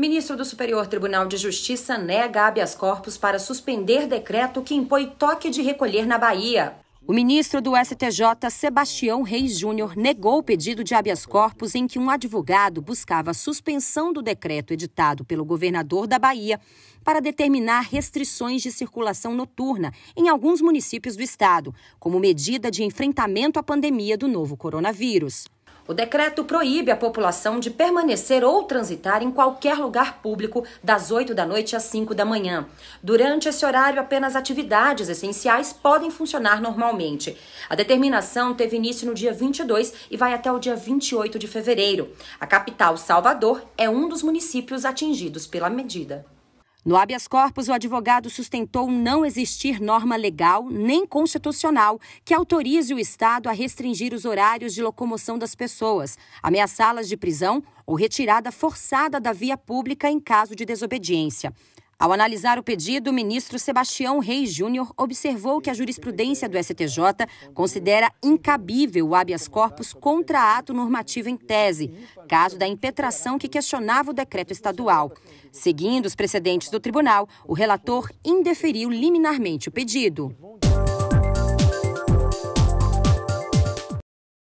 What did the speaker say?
Ministro do Superior Tribunal de Justiça nega habeas corpus para suspender decreto que impõe toque de recolher na Bahia. O ministro do STJ, Sebastião Reis Júnior, negou o pedido de habeas corpus em que um advogado buscava a suspensão do decreto editado pelo governador da Bahia para determinar restrições de circulação noturna em alguns municípios do estado, como medida de enfrentamento à pandemia do novo coronavírus. O decreto proíbe a população de permanecer ou transitar em qualquer lugar público das 8 da noite às 5 da manhã. Durante esse horário, apenas atividades essenciais podem funcionar normalmente. A determinação teve início no dia 22 e vai até o dia 28 de fevereiro. A capital, Salvador, é um dos municípios atingidos pela medida. No habeas corpus, o advogado sustentou não existir norma legal nem constitucional que autorize o Estado a restringir os horários de locomoção das pessoas, ameaçá-las de prisão ou retirada forçada da via pública em caso de desobediência. Ao analisar o pedido, o ministro Sebastião Reis Júnior observou que a jurisprudência do STJ considera incabível o habeas corpus contra ato normativo em tese, caso da impetração que questionava o decreto estadual. Seguindo os precedentes do tribunal, o relator indeferiu liminarmente o pedido.